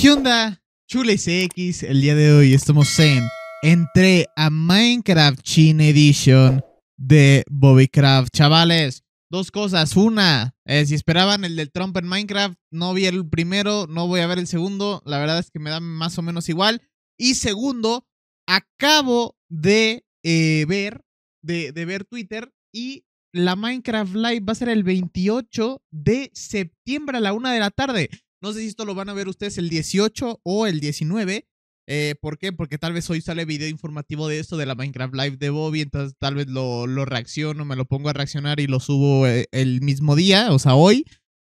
¿Qué onda? X, el día de hoy estamos en Entre a Minecraft Chin Edition de Bobbycraft. Chavales, dos cosas. Una, eh, si esperaban el del Trump en Minecraft, no vi el primero, no voy a ver el segundo. La verdad es que me da más o menos igual. Y segundo, acabo de eh, ver, de, de ver Twitter y la Minecraft Live va a ser el 28 de septiembre a la una de la tarde. No sé si esto lo van a ver ustedes el 18 o el 19. Eh, ¿Por qué? Porque tal vez hoy sale video informativo de esto, de la Minecraft Live de Bobby, entonces tal vez lo, reacciono, me lo pongo a reaccionar y lo subo eh, el mismo día, o sea, hoy.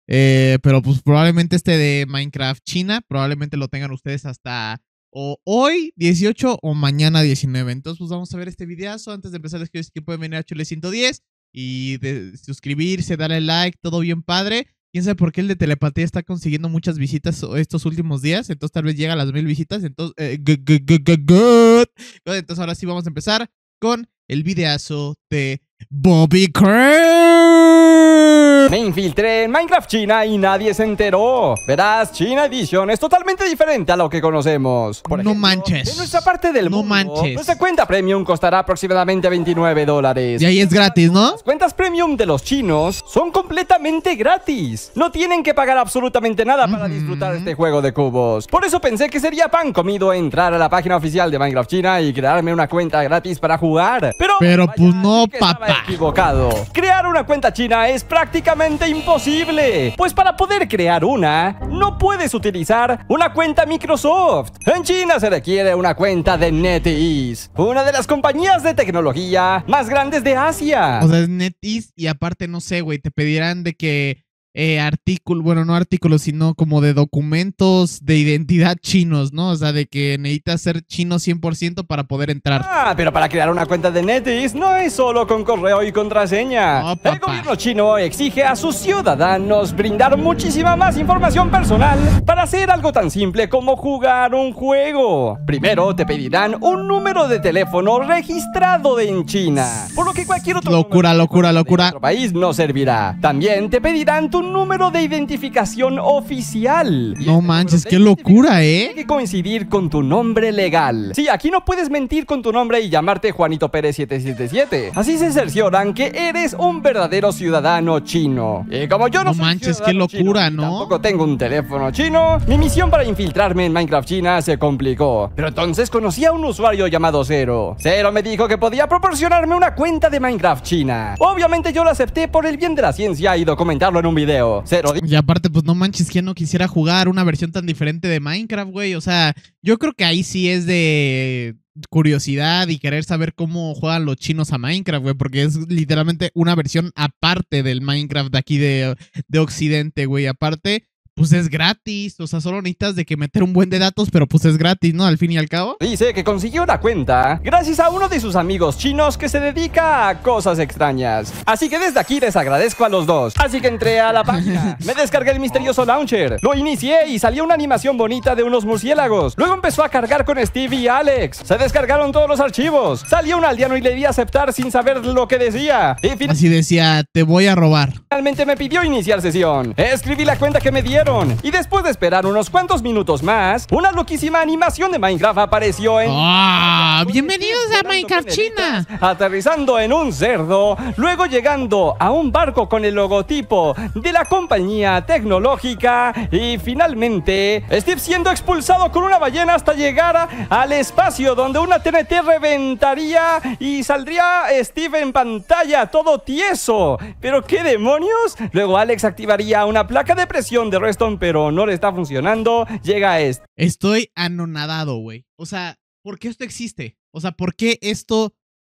Eh, pero pues probablemente este de Minecraft China, probablemente lo tengan ustedes hasta hoy 18 o mañana 19. Entonces pues vamos a ver este videazo. Antes de empezar les quiero decir que pueden venir a Chile 110 y de suscribirse, darle like, todo bien padre quién sabe por qué el de telepatía está consiguiendo muchas visitas estos últimos días. Entonces tal vez llega a las mil visitas. Entonces, entonces ahora sí vamos a empezar con el videazo de Bobby Crane. Me infiltré en Minecraft China y nadie se enteró. Verás, China Edition es totalmente diferente a lo que conocemos. no manches. En nuestra parte del no mundo, manches. nuestra cuenta premium costará aproximadamente 29 dólares. Y ahí es gratis, ¿no? Las cuentas premium de los chinos son completamente gratis. No tienen que pagar absolutamente nada para mm. disfrutar este juego de cubos. Por eso pensé que sería pan comido entrar a la página oficial de Minecraft China y crearme una cuenta gratis para jugar. Pero, Pero pues no, papá equivocado. Crear una cuenta china es prácticamente imposible, pues para poder crear una, no puedes utilizar una cuenta Microsoft. En China se requiere una cuenta de NetEase, una de las compañías de tecnología más grandes de Asia. O sea, es NetEase y aparte, no sé, güey, te pedirán de que eh, artículo, bueno, no artículos, sino como de documentos de identidad chinos, ¿no? O sea, de que necesitas ser chino 100% para poder entrar. Ah, pero para crear una cuenta de NetEase no es solo con correo y contraseña. El gobierno chino exige a sus ciudadanos brindar muchísima más información personal para hacer algo tan simple como jugar un juego. Primero te pedirán un número de teléfono registrado en China, por lo que cualquier otro locura, locura, locura. país no servirá. También te pedirán tu número de identificación oficial. No manches, qué locura, ¿eh? Tiene que coincidir con tu nombre legal. Sí, aquí no puedes mentir con tu nombre y llamarte Juanito Pérez 777. Así se cercioran que eres un verdadero ciudadano chino. Y como yo no, no manches, qué locura, ¿no? Tampoco tengo un teléfono chino. Mi misión para infiltrarme en Minecraft China se complicó. Pero entonces conocí a un usuario llamado Zero. Cero me dijo que podía proporcionarme una cuenta de Minecraft China. Obviamente yo lo acepté por el bien de la ciencia y documentarlo en un video. Y aparte, pues no manches, ¿quién no quisiera jugar una versión tan diferente de Minecraft, güey? O sea, yo creo que ahí sí es de curiosidad y querer saber cómo juegan los chinos a Minecraft, güey, porque es literalmente una versión aparte del Minecraft de aquí de, de Occidente, güey. Aparte, pues es gratis. O sea, solo necesitas de que meter un buen de datos, pero pues es gratis, ¿no? Al fin y al cabo. Dice que consiguió una cuenta gracias a uno de sus amigos chinos que se dedica a cosas extrañas. Así que desde aquí les agradezco a los dos. Así que entré a la página, me descargué el misterioso launcher, lo inicié y salió una animación bonita de unos murciélagos. Luego empezó a cargar con Steve y Alex. Se descargaron todos los archivos. Salió un aldeano y le di a aceptar sin saber lo que decía. Y Así decía, te voy a robar. Finalmente me pidió iniciar sesión. Escribí la cuenta que me dieron y después de esperar unos cuantos minutos más, una loquísima animación de Minecraft apareció en... ¡Ah! bienvenidos a Minecraft China. Aterrizando en un cerdo, luego llegando a un barco con el logotipo de la compañía tecnológica y finalmente Steve siendo expulsado con una ballena hasta llegar al espacio donde una TNT reventaría y saldría Steve en pantalla todo tieso. ¿Pero qué demonios? Luego Alex activaría una placa de presión de resto pero no le está funcionando, llega esto. Estoy anonadado, güey. O sea, ¿por qué esto existe? O sea, ¿por qué esto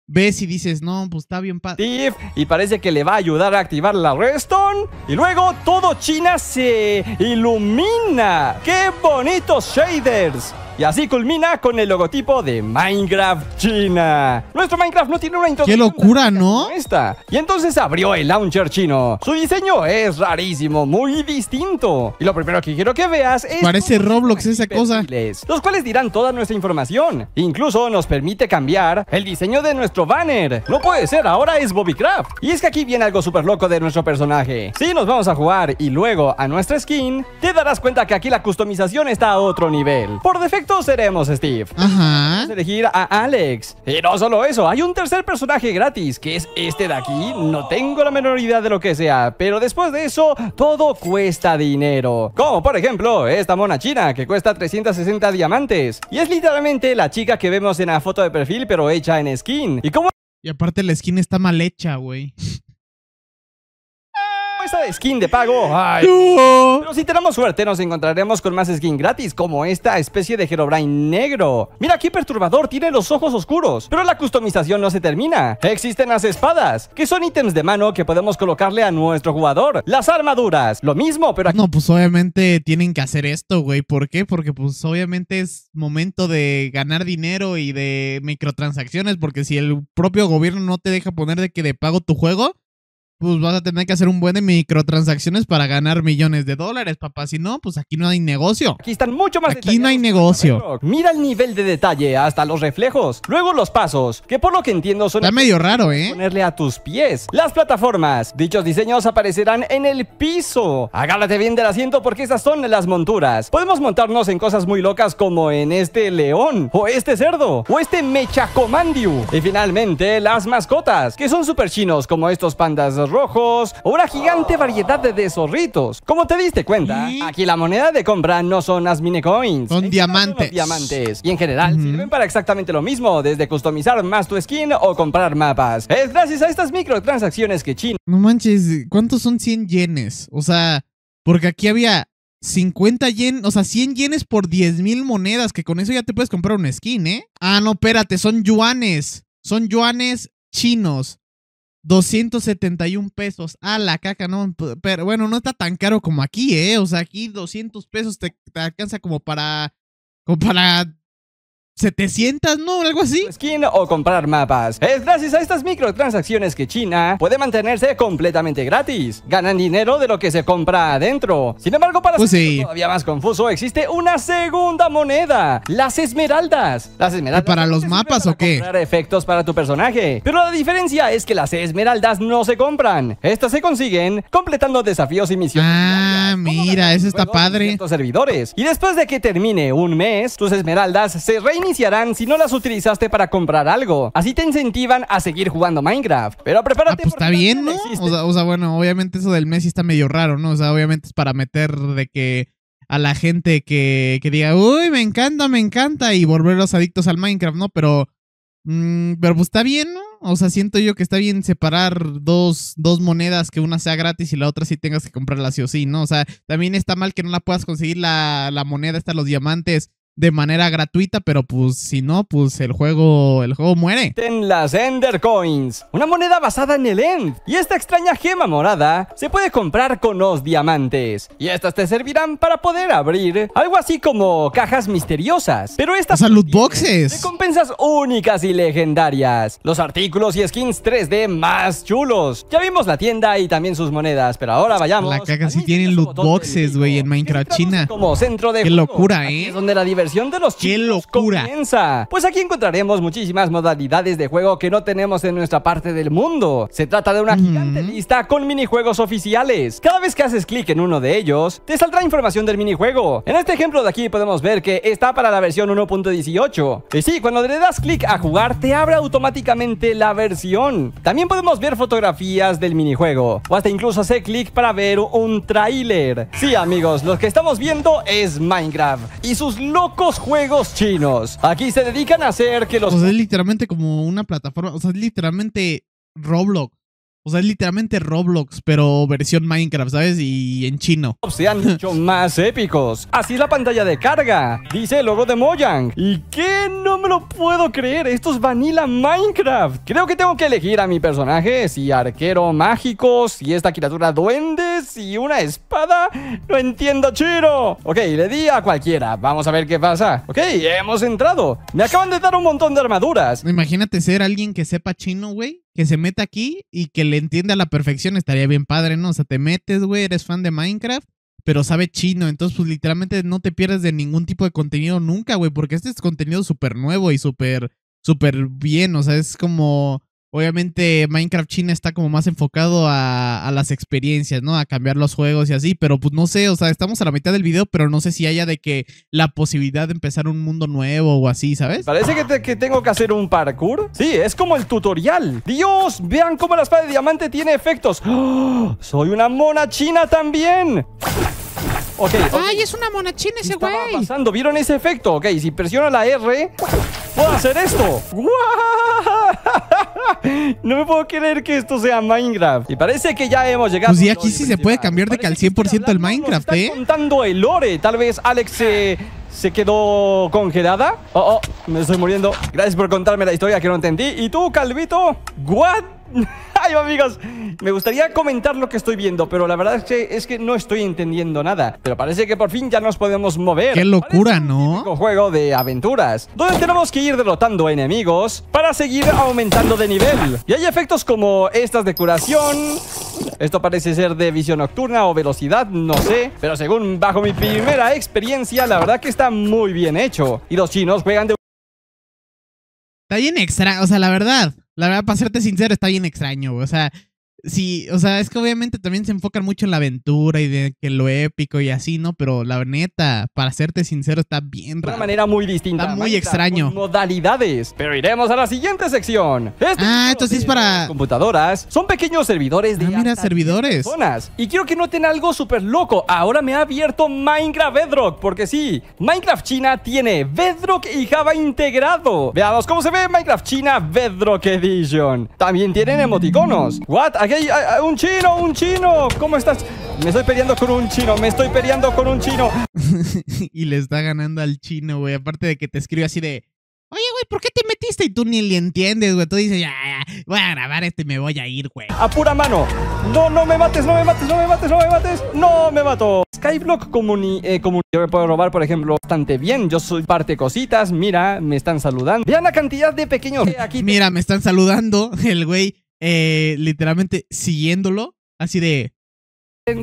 ves y dices, no, pues está bien padre. Y parece que le va a ayudar a activar la Redstone. Y luego todo China se ilumina. ¡Qué bonitos shaders! Y así culmina con el logotipo de Minecraft China. Nuestro Minecraft no tiene una introducción. ¡Qué locura, no! Esta. Y entonces abrió el launcher chino. Su diseño es rarísimo, muy distinto. Y lo primero que quiero que veas es. Parece Roblox esa cosa. Los cuales dirán toda nuestra información. Incluso nos permite cambiar el diseño de nuestro banner. No puede ser, ahora es Bobbycraft. Y es que aquí viene algo súper loco de nuestro personaje. Si nos vamos a jugar y luego a nuestra skin, te darás cuenta que aquí la customización está a otro nivel. Por defecto, seremos, Steve. Ajá. elegir a Alex. Y no solo eso, hay un tercer personaje gratis, que es este de aquí. No tengo la menor idea de lo que sea, pero después de eso, todo cuesta dinero. Como por ejemplo, esta mona china, que cuesta 360 diamantes. Y es literalmente la chica que vemos en la foto de perfil, pero hecha en skin. ¿Y como. Y aparte la skin está mal hecha, güey. esta skin de pago. Pero si tenemos suerte, nos encontraremos con más skin gratis, como esta especie de Herobrine negro. Mira qué perturbador, tiene los ojos oscuros. Pero la customización no se termina. Existen las espadas, que son ítems de mano que podemos colocarle a nuestro jugador. Las armaduras, lo mismo, pero No, pues obviamente tienen que hacer esto, güey. ¿Por qué? Porque pues obviamente es momento de ganar dinero y de microtransacciones, porque si el propio gobierno no te deja poner de que de pago tu juego, pues vas a tener que hacer un buen de microtransacciones para ganar millones de dólares, papá. Si no, pues aquí no hay negocio. Aquí están mucho más Aquí no hay negocio. Mira el nivel de detalle, hasta los reflejos. Luego los pasos, que por lo que entiendo son... Está medio raro, ¿eh? Ponerle a tus pies. Las plataformas. Dichos diseños aparecerán en el piso. Agárrate bien del asiento porque esas son las monturas. Podemos montarnos en cosas muy locas como en este león, o este cerdo, o este mechacomandiu. Y finalmente, las mascotas, que son súper chinos como estos pandas rojos o una gigante variedad de, zorritos. Como te diste cuenta, aquí la moneda de compra no son las coins, Son diamantes. diamantes. Y en general sirven para exactamente lo mismo, desde customizar más tu skin o comprar mapas. Es gracias a estas microtransacciones que China... No manches, ¿cuántos son 100 yenes? O sea, porque aquí había 50 yenes, o sea, 100 yenes por 10 mil monedas, que con eso ya te puedes comprar una skin, ¿eh? Ah, no, espérate, son yuanes. Son yuanes chinos. 271 pesos. A la caca, no. Pero bueno, no está tan caro como aquí, ¿eh? O sea, aquí 200 pesos te, te alcanza como para. Como para 700, ¿no? Algo así. Skin o comprar mapas. Es gracias a estas microtransacciones que China puede mantenerse completamente gratis. Ganan dinero de lo que se compra adentro. Sin embargo, para pues ser todavía más confuso, existe una segunda moneda. Las esmeraldas. Las esmeraldas. ¿Para los mapas o qué? Para efectos para tu personaje. Pero la diferencia es que las esmeraldas no se compran. Estas se consiguen completando desafíos y misiones. Ah, mira, eso está padre. Servidores. Y después de que termine un mes, tus esmeraldas se reinan iniciarán si no las utilizaste para comprar algo. Así te incentivan a seguir jugando Minecraft. Pero prepárate. Ah, pues está bien, ¿no? O sea, bueno, obviamente eso del Messi está medio raro, ¿no? O sea, obviamente es para meter de que a la gente que, diga, uy, me encanta, me encanta, y volverlos adictos al Minecraft, ¿no? Pero, mmm, pero pues está bien, ¿no? O sea, siento yo que está bien separar dos, dos monedas, que una sea gratis y la otra sí tengas que comprarla sí o sí, ¿no? O sea, también está mal que no la puedas conseguir la, la moneda, está los diamantes de manera gratuita, pero pues si no, pues el juego, el juego muere. En las Ender Coins, una moneda basada en el End. Y esta extraña gema morada se puede comprar con los diamantes. Y estas te servirán para poder abrir algo así como cajas misteriosas. Pero estas... O loot boxes. Recompensas únicas y legendarias. Los artículos y skins 3D más chulos. Ya vimos la tienda y también sus monedas, pero ahora vayamos... La caja sí tienen loot boxes, güey, en Minecraft China. Como centro de... Qué locura, ¿eh? es donde la versión de los chicos ¡Qué locura! Pues aquí encontraremos muchísimas modalidades de juego que no tenemos en nuestra parte del mundo. Se trata de una gigante lista con minijuegos oficiales. Cada vez que haces clic en uno de ellos, te saldrá información del minijuego. En este ejemplo de aquí podemos ver que está para la versión 1.18. Y sí, cuando le das clic a jugar, te abre automáticamente la versión. También podemos ver fotografías del minijuego. O hasta incluso hacer clic para ver un tráiler. Sí, amigos, lo que estamos viendo es Minecraft. Y sus locos Pocos juegos chinos. Aquí se dedican a hacer que los... O sea, es literalmente como una plataforma, o sea, es literalmente Roblox. O sea, es literalmente Roblox, pero versión Minecraft, ¿sabes? Y en chino. Se han hecho más épicos. Así es la pantalla de carga. Dice el logo de Mojang. ¿Y qué? No me lo puedo creer. Esto es Vanilla Minecraft. Creo que tengo que elegir a mi personaje. Si arquero mágico, si esta criatura duendes. si una espada. No entiendo, Chiro. Ok, le di a cualquiera. Vamos a ver qué pasa. Ok, hemos entrado. Me acaban de dar un montón de armaduras. Imagínate ser alguien que sepa chino, güey que se meta aquí y que le entienda a la perfección estaría bien padre, ¿no? O sea, te metes, güey, eres fan de Minecraft, pero sabe chino, entonces pues literalmente no te pierdes de ningún tipo de contenido nunca, güey, porque este es contenido súper nuevo y súper, súper bien, o sea, es como Obviamente Minecraft China está como más enfocado a, las experiencias, ¿no? A cambiar los juegos y así, pero pues no sé, o sea, estamos a la mitad del video, pero no sé si haya de que la posibilidad de empezar un mundo nuevo o así, ¿sabes? Parece que, tengo que hacer un parkour. Sí, es como el tutorial. Dios, vean cómo la espada de diamante tiene efectos. ¡Oh! Soy una mona china también. Ay, es una monachina ese güey. ¿Vieron ese efecto? Ok, si presiono la R, puedo hacer esto. No me puedo creer que esto sea Minecraft. Y parece que ya hemos llegado. Pues y aquí sí se puede cambiar de que al 100% este el Minecraft, eh. ¿eh? contando el lore. Tal vez Alex se... quedó congelada. Oh, oh, me estoy muriendo. Gracias por contarme la historia que no entendí. ¿Y tú, Calvito? ¿What? Ay, amigos, me gustaría comentar lo que estoy viendo, pero la verdad es que, es que no estoy entendiendo nada. Pero parece que por fin ya nos podemos mover. Qué locura, ¿no? Un juego de aventuras, donde tenemos que ir derrotando enemigos para seguir aumentando de nivel. Y hay efectos como estas de curación. Esto parece ser de visión nocturna o velocidad, no sé. Pero según bajo mi primera experiencia, la verdad que está muy bien hecho. Y los chinos juegan de... Está bien extra, o sea, la verdad. La verdad, para serte sincero, está bien extraño, O sea, Sí, o sea, es que obviamente también se enfocan mucho en la aventura y de que lo épico y así, ¿no? Pero la neta, para serte sincero, está bien raro. De una manera muy distinta. Está muy extraño. Modalidades. Pero iremos a la siguiente sección. Este ah, ah, sí es para... Computadoras. Son pequeños servidores de... Ah, mira, servidores. Personas. Y quiero que noten algo súper loco. Ahora me ha abierto Minecraft Bedrock. Porque sí, Minecraft China tiene Bedrock y Java integrado. Veamos cómo se ve Minecraft China Bedrock Edition. También tienen emoticonos. Mm. What? un chino, un chino. ¿Cómo estás? Me estoy peleando con un chino, me estoy peleando con un chino. y le está ganando al chino, güey. Aparte de que te escribe así de, Oye, güey, ¿por qué te metiste? Y tú ni le entiendes, güey. Tú dices, ya, voy a grabar este y me voy a ir, güey. A pura mano. No, no me mates, no me mates, no me mates, no me mates. No me mato. Skyblock comuni... Eh, yo me puedo robar, por ejemplo, bastante bien. Yo soy parte cositas. Mira, me están saludando. Vean la cantidad de pequeños... Mira, me están saludando el güey eh, literalmente siguiéndolo, así de,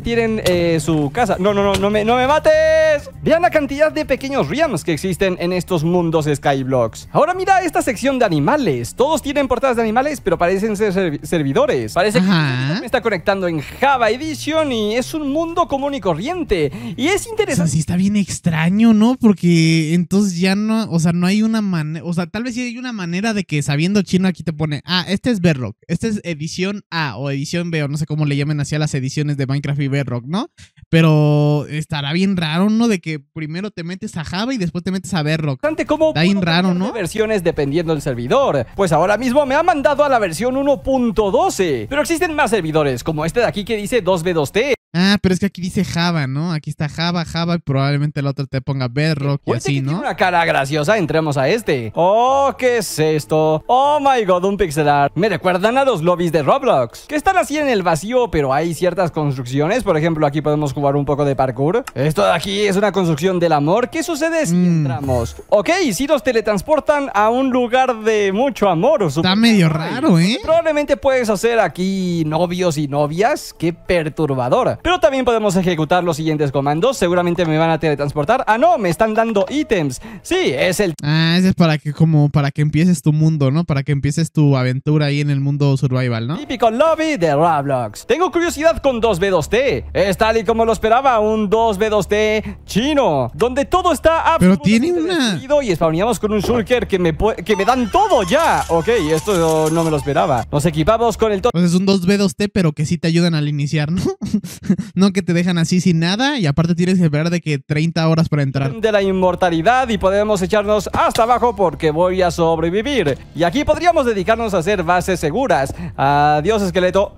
tienen eh, su casa. No, no, no, no me, no me mates. Vean la cantidad de pequeños riams que existen en estos mundos Skyblocks. Ahora mira esta sección de animales. Todos tienen portadas de animales, pero parecen ser servidores. Parece que me está conectando en Java Edition y es un mundo común y corriente. Y es interesante. O sí está bien extraño, ¿no? Porque entonces ya no, o sea, no hay una manera, o sea, tal vez sí hay una manera de que sabiendo chino aquí te pone, ah, este es Berrock, este es edición A o edición B o no sé cómo le llamen así a las ediciones de Minecraft y Rock, ¿no? Pero estará bien raro, ¿no? De que primero te metes a Java y después te metes a Bedrock. Como Está bien raro, ¿no? versiones dependiendo del servidor. Pues ahora mismo me ha mandado a la versión 1.12. Pero existen más servidores, como este de aquí que dice 2B2T. Ah, pero es que aquí dice Java, ¿no? Aquí está Java, Java y probablemente el otro te ponga Bedrock y así, que ¿no? Tiene una cara graciosa, entremos a este. Oh, ¿qué es esto? Oh my god, un pixel art. Me recuerdan a los lobbies de Roblox, que están así en el vacío, pero hay ciertas construcciones. Por ejemplo, aquí podemos jugar un poco de parkour. Esto de aquí es una construcción del amor. ¿Qué sucede si mm. entramos? Ok, si nos teletransportan a un lugar de mucho amor. Está medio raro, ¿eh? Probablemente puedes hacer aquí novios y novias. Qué perturbador. Pero también podemos ejecutar los siguientes comandos. Seguramente me van a teletransportar. Ah, no, me están dando ítems. Sí, es el... Ah, ese es para que como para que empieces tu mundo, ¿no? Para que empieces tu aventura ahí en el mundo survival, ¿no? Típico lobby de Roblox. Tengo curiosidad con 2B2T. Es tal y como lo esperaba, un 2B2T chino. Donde todo está Pero tiene una... Y spawneamos con un shulker que me, que me dan todo ya. Ok, esto no me lo esperaba. Nos equipamos con el... Pues es un 2B2T, pero que sí te ayudan al iniciar, ¿no? no que te dejan así sin nada y aparte tienes que esperar de que 30 horas para entrar. De la inmortalidad y podemos echarnos hasta abajo porque voy a sobrevivir. Y aquí podríamos dedicarnos a hacer bases seguras. Adiós, esqueleto.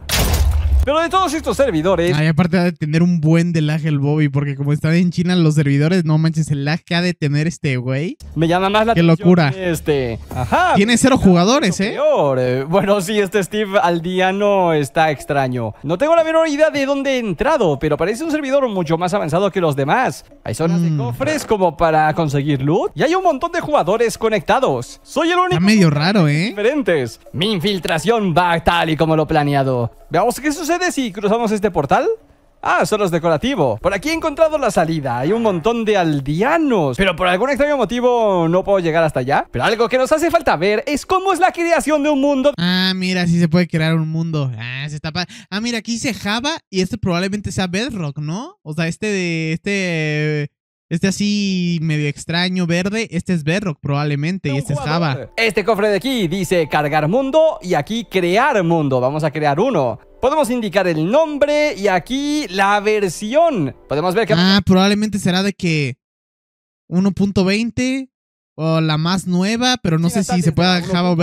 Pero de todos estos servidores. Ay, aparte ha de tener un buen de lag el Bobby, porque como están en China los servidores, no manches, el lag que ha de tener este güey. Me llama más la Qué locura. Este. Ajá. Tiene cero jugadores, ¿eh? ¿eh? Bueno, sí, este Steve al día no está extraño. No tengo la menor idea de dónde he entrado, pero parece un servidor mucho más avanzado que los demás. Hay zonas de mm. cofres como para conseguir loot y hay un montón de jugadores conectados. Soy el único. Está medio raro, ¿eh? Diferentes. Mi infiltración va tal y como lo planeado. Veamos que eso es sucede si cruzamos este portal? Ah, solo es decorativo. Por aquí he encontrado la salida. Hay un montón de aldeanos. Pero por algún extraño motivo no puedo llegar hasta allá. Pero algo que nos hace falta ver es cómo es la creación de un mundo. Ah, mira, sí se puede crear un mundo. Ah, se está Ah, mira, aquí dice Java y este probablemente sea Bedrock, ¿no? O sea, este de... Este... Este así medio extraño, verde. Este es Bedrock probablemente y este es Java. Este cofre de aquí dice cargar mundo y aquí crear mundo. Vamos a crear uno. Podemos indicar el nombre y aquí la versión. Podemos ver que... Ah, probablemente será de que 1.20 o la más nueva, pero no sé si se puede Java o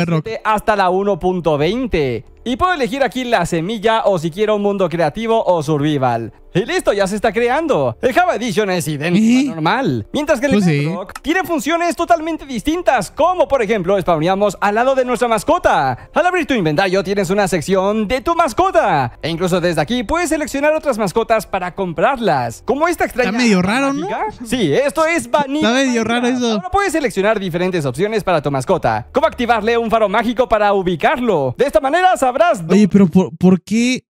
Hasta la 1.20. Y puedo elegir aquí la semilla o si quiero un mundo creativo o survival. Y listo, ya se está creando. El Java Edition es idéntico normal. Mientras que el pues tiene funciones totalmente distintas, como por ejemplo, spawneamos al lado de nuestra mascota. Al abrir tu inventario tienes una sección de tu mascota. E incluso desde aquí puedes seleccionar otras mascotas para comprarlas. Como esta extraña... Está medio raro, ¿no? Sí, esto es vanilla. Está medio raro eso. Ahora puedes seleccionar diferentes opciones para tu mascota. Como activarle un faro mágico para ubicarlo. De esta manera sabrás Oye, pero por, ¿por qué?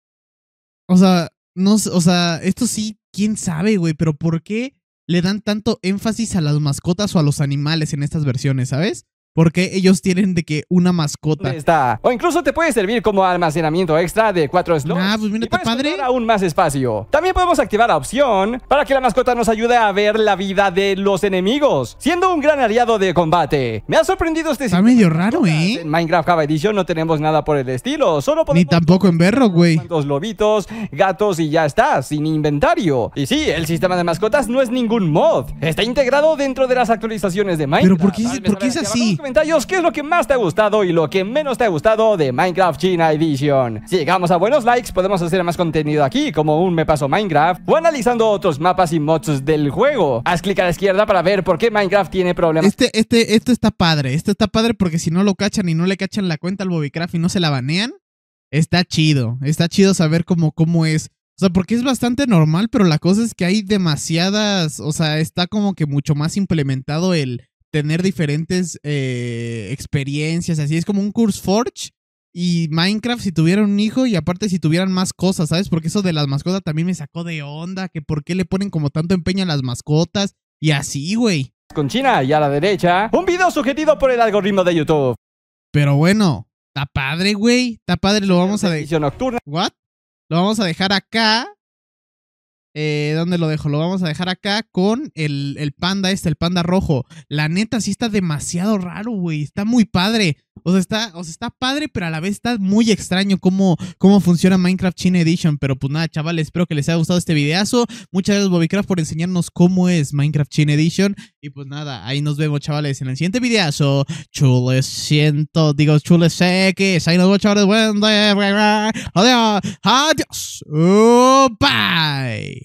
O sea, no, o sea, esto sí, quién sabe, güey, pero ¿por qué le dan tanto énfasis a las mascotas o a los animales en estas versiones, ¿sabes? Porque ellos tienen de que una mascota. Está. O incluso te puede servir como almacenamiento extra de cuatro slots. Ah, pues mira, padre. aún más espacio. También podemos activar la opción para que la mascota nos ayude a ver la vida de los enemigos, siendo un gran aliado de combate. Me ha sorprendido este Está medio raro, ¿eh? En Minecraft Java Edition no tenemos nada por el estilo. Solo podemos Ni tampoco en Berro, güey. Dos lobitos, gatos y ya está, sin inventario. Y sí, el sistema de mascotas no es ningún mod. Está integrado dentro de las actualizaciones de Minecraft. Pero ¿por qué es así? comentarios qué es lo que más te ha gustado y lo que menos te ha gustado de Minecraft China Edition. Si llegamos a buenos likes, podemos hacer más contenido aquí, como un Me Paso Minecraft, o analizando otros mapas y mods del juego. Haz clic a la izquierda para ver por qué Minecraft tiene problemas. Este, este, esto está padre. Esto está padre porque si no lo cachan y no le cachan la cuenta al Bobbycraft y no se la banean, está chido. Está chido saber cómo, cómo es. O sea, porque es bastante normal, pero la cosa es que hay demasiadas, o sea, está como que mucho más implementado el, tener diferentes eh, experiencias, así es como un Curse Forge y Minecraft si tuviera un hijo y aparte si tuvieran más cosas, ¿sabes? Porque eso de las mascotas también me sacó de onda, que por qué le ponen como tanto empeño a las mascotas y así, güey. Con China y a la derecha, un video sugerido por el algoritmo de YouTube. Pero bueno, está padre, güey, está padre, lo vamos a dejar. Lo vamos a dejar acá eh, ¿Dónde lo dejo? Lo vamos a dejar acá con el, panda este, el panda rojo. La neta sí está demasiado raro, güey. Está muy padre. O sea, está, o está padre, pero a la vez está muy extraño cómo, cómo funciona Minecraft China Edition. Pero pues nada, chavales, espero que les haya gustado este videazo. Muchas gracias, Bobbycraft, por enseñarnos cómo es Minecraft China Edition. Y pues nada, ahí nos vemos, chavales, en el siguiente videazo. Chules siento, digo, chules X. Ahí nos vemos, chavales. Adiós. Adiós. Oh, bye.